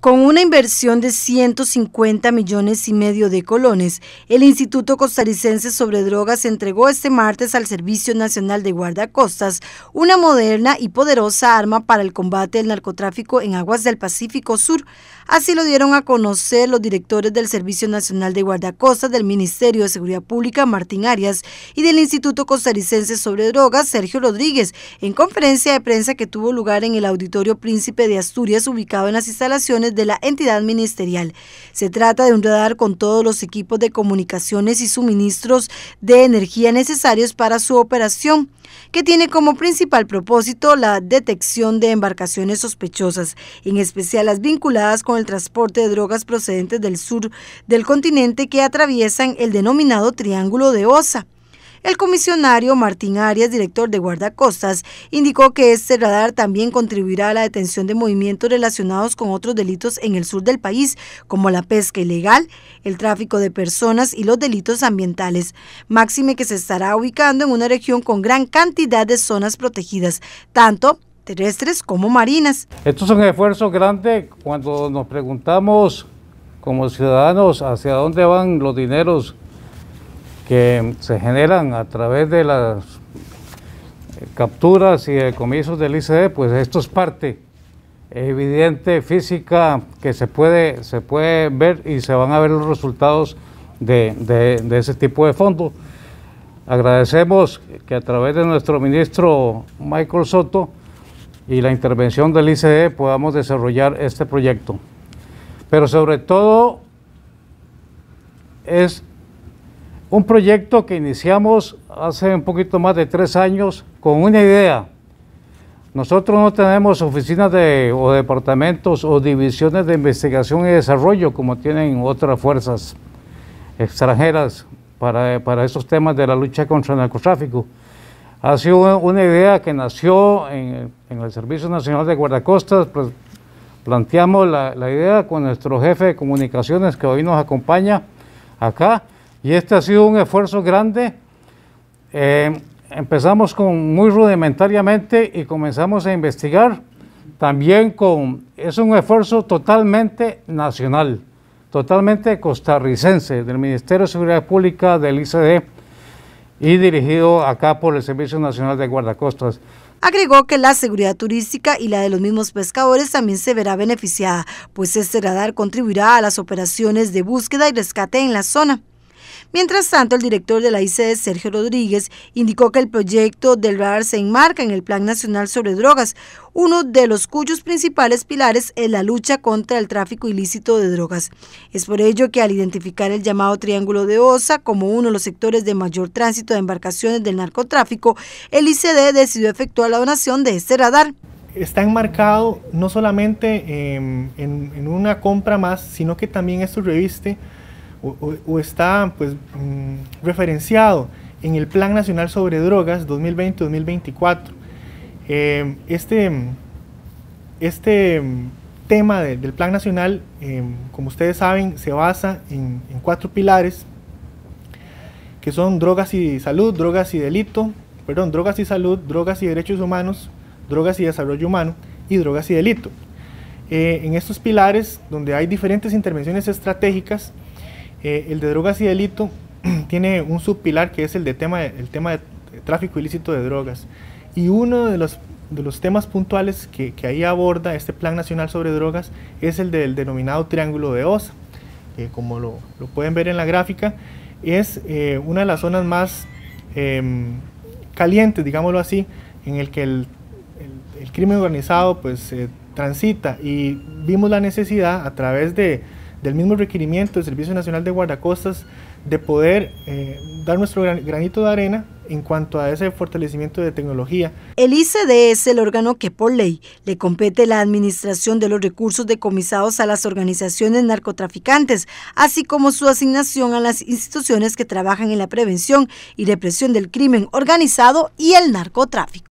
Con una inversión de 150 millones y medio de colones, el Instituto Costarricense sobre Drogas entregó este martes al Servicio Nacional de Guardacostas una moderna y poderosa arma para el combate del narcotráfico en aguas del Pacífico Sur. Así lo dieron a conocer los directores del Servicio Nacional de Guardacostas del Ministerio de Seguridad Pública, Martín Arias, y del Instituto Costarricense sobre Drogas, Sergio Rodríguez, en conferencia de prensa que tuvo lugar en el Auditorio Príncipe de Asturias, ubicado en las instalaciones de la entidad ministerial. Se trata de un radar con todos los equipos de comunicaciones y suministros de energía necesarios para su operación que tiene como principal propósito la detección de embarcaciones sospechosas, en especial las vinculadas con el transporte de drogas procedentes del sur del continente que atraviesan el denominado Triángulo de Osa. El comisionario Martín Arias, director de guardacostas, indicó que este radar también contribuirá a la detención de movimientos relacionados con otros delitos en el sur del país, como la pesca ilegal, el tráfico de personas y los delitos ambientales, máxime que se estará ubicando en una región con gran cantidad de zonas protegidas, tanto terrestres como marinas. Esto es un esfuerzo grande cuando nos preguntamos como ciudadanos hacia dónde van los dineros que se generan a través de las eh, capturas y comisos del ICD, pues esto es parte evidente, física, que se puede, se puede ver y se van a ver los resultados de, ese tipo de fondos. Agradecemos que a través de nuestro ministro Michael Soto y la intervención del ICD podamos desarrollar este proyecto. Pero sobre todo es un proyecto que iniciamos hace un poquito más de tres años con una idea. Nosotros no tenemos oficinas de, o departamentos o divisiones de investigación y desarrollo como tienen otras fuerzas extranjeras para, esos temas de la lucha contra el narcotráfico. Ha sido una idea que nació en, el Servicio Nacional de Guardacostas. Pues, planteamos la, la idea con nuestro jefe de comunicaciones que hoy nos acompaña acá y este ha sido un esfuerzo grande. Eh, empezamos con muy rudimentariamente y comenzamos a investigar también con, es un esfuerzo totalmente nacional, totalmente costarricense del Ministerio de Seguridad Pública del ICD y dirigido acá por el Servicio Nacional de Guardacostas. Agregó que la seguridad turística y la de los mismos pescadores también se verá beneficiada, pues este radar contribuirá a las operaciones de búsqueda y rescate en la zona. Mientras tanto, el director de la ICD, e, Sergio Rodríguez, indicó que el proyecto del radar se enmarca en el Plan Nacional sobre Drogas, uno de los cuyos principales pilares es la lucha contra el tráfico ilícito de drogas. Es por ello que al identificar el llamado Triángulo de Osa como uno de los sectores de mayor tránsito de embarcaciones del narcotráfico, el ICD e decidió efectuar la donación de este radar. Está enmarcado no solamente em, en, en una compra más, sino que también esto reviste o, está pues, mm, referenciado en el Plan Nacional sobre Drogas 2020-2024. Eh, este, este tema del Plan Nacional, eh, como ustedes saben, se basa en, cuatro pilares, que son drogas y salud, drogas y delito, perdón, drogas y salud, drogas y derechos humanos, drogas y desarrollo humano y drogas y delito. Eh, en estos pilares, donde hay diferentes intervenciones estratégicas, eh, el de drogas y delito tiene un subpilar que es el de tema, el tema de tráfico ilícito de drogas. Y uno de los, temas puntuales que, que, ahí aborda este Plan Nacional sobre Drogas es el del denominado Triángulo de Osa, que como lo, pueden ver en la gráfica, es eh, una de las zonas más em, calientes, digámoslo así, en el que el, crimen organizado pues transita y vimos la necesidad a través de, del mismo requerimiento del Servicio Nacional de Guardacostas de poder eh, dar nuestro granito de arena en cuanto a ese fortalecimiento de tecnología. El ICD e es el órgano que por ley le compete la administración de los recursos decomisados a las organizaciones narcotraficantes, así como su asignación a las instituciones que trabajan en la prevención y represión del crimen organizado y el narcotráfico.